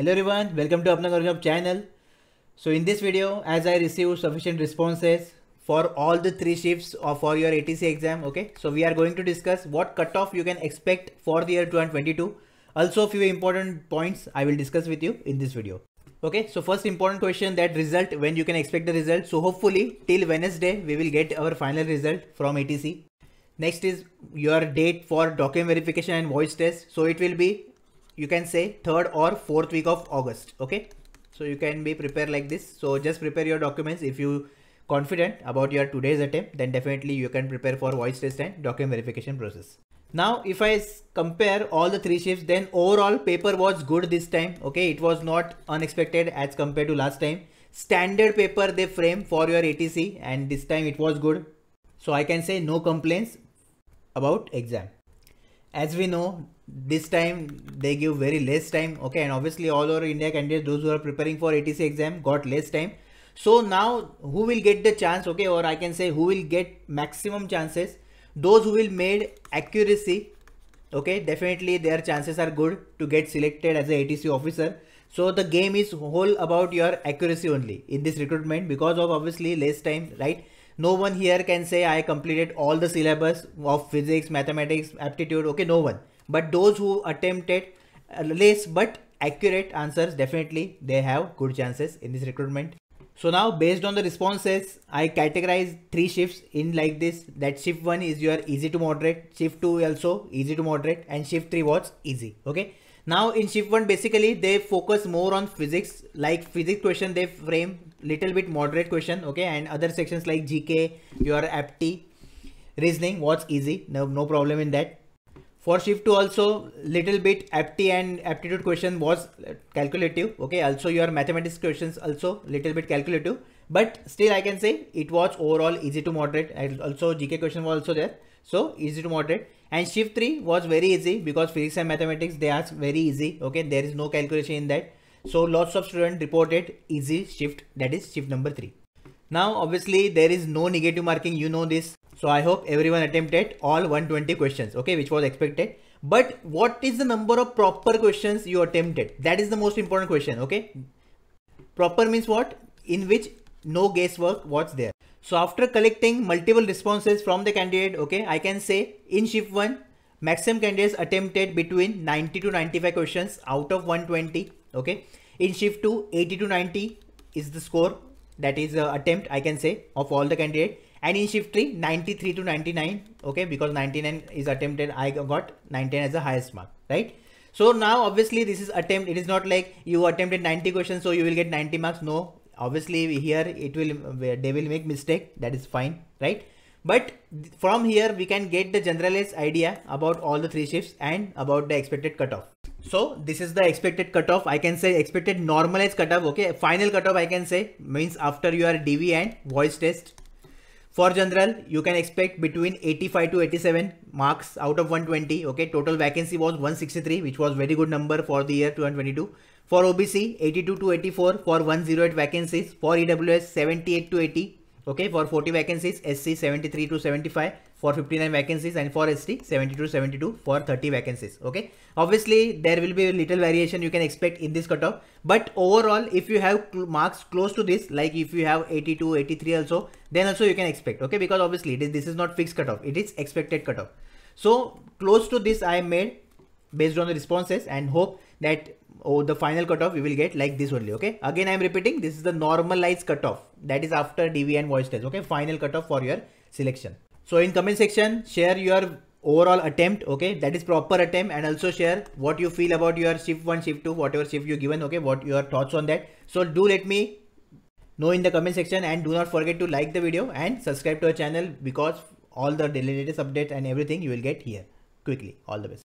Hello everyone, welcome to Apna Workshop channel. So in this video, as I received sufficient responses for all the three shifts for your ATC exam, okay? So we are going to discuss what cutoff you can expect for the year 2022. Also few important points I will discuss with you in this video. Okay, so first important question that result, when you can expect the result. So hopefully till Wednesday, we will get our final result from ATC. Next is your date for document verification and voice test. So it will be you can say third or fourth week of August. Okay. So you can be prepared like this. So just prepare your documents. If you confident about your today's attempt, then definitely you can prepare for voice test and document verification process. Now, if I compare all the three shifts, then overall paper was good this time. Okay. It was not unexpected as compared to last time. Standard paper they frame for your ATC and this time it was good. So I can say no complaints about exam as we know this time they give very less time okay and obviously all over india candidates those who are preparing for atc exam got less time so now who will get the chance okay or i can say who will get maximum chances those who will made accuracy okay definitely their chances are good to get selected as a atc officer so the game is whole about your accuracy only in this recruitment because of obviously less time right no one here can say i completed all the syllabus of physics mathematics aptitude okay no one but those who attempted uh, less but accurate answers definitely they have good chances in this recruitment so now based on the responses i categorize three shifts in like this that shift one is your easy to moderate shift two also easy to moderate and shift three was easy okay now in shift one, basically they focus more on physics, like physics question, they frame little bit moderate question. Okay. And other sections like GK, your apti, reasoning, what's easy. No, no problem in that. For shift two also little bit apti and aptitude question was calculative. Okay. Also your mathematics questions also little bit calculative but still I can say it was overall easy to moderate and also GK question was also there. So easy to moderate and shift 3 was very easy because physics and mathematics they are very easy. Okay. There is no calculation in that. So lots of students reported easy shift that is shift number 3. Now obviously there is no negative marking you know this. So I hope everyone attempted all 120 questions okay which was expected. But what is the number of proper questions you attempted? That is the most important question okay. Proper means what? In which no guesswork what's there. So after collecting multiple responses from the candidate, okay, I can say in shift 1, maximum candidates attempted between 90 to 95 questions out of 120, okay. In shift 2, 80 to 90 is the score that is uh, attempt, I can say, of all the candidate. And in shift 3, 93 to 99, okay, because 99 is attempted, I got 99 as the highest mark, right? So now obviously this is attempt. It is not like you attempted 90 questions, so you will get 90 marks. No, obviously here it will they will make mistake that is fine right but from here we can get the generalized idea about all the three shifts and about the expected cutoff so this is the expected cutoff i can say expected normalized cutoff okay final cutoff i can say means after your dv and voice test for general, you can expect between 85 to 87 marks out of 120. Okay, total vacancy was 163, which was very good number for the year 2022. For OBC, 82 to 84 for 108 vacancies. For EWS, 78 to 80 Okay, for 40 vacancies, SC 73 to 75, for 59 vacancies and for ST 72 72 for 30 vacancies. Okay, obviously there will be little variation you can expect in this cutoff, but overall if you have marks close to this, like if you have 82, 83 also, then also you can expect. Okay, because obviously this is not fixed cutoff, it is expected cutoff. So close to this I made based on the responses and hope that oh the final cutoff we will get like this only okay again i am repeating this is the normalized cutoff that is after dv and voice test okay final cutoff for your selection so in comment section share your overall attempt okay that is proper attempt and also share what you feel about your shift one shift two whatever shift you given okay what your thoughts on that so do let me know in the comment section and do not forget to like the video and subscribe to our channel because all the latest updates and everything you will get here quickly all the best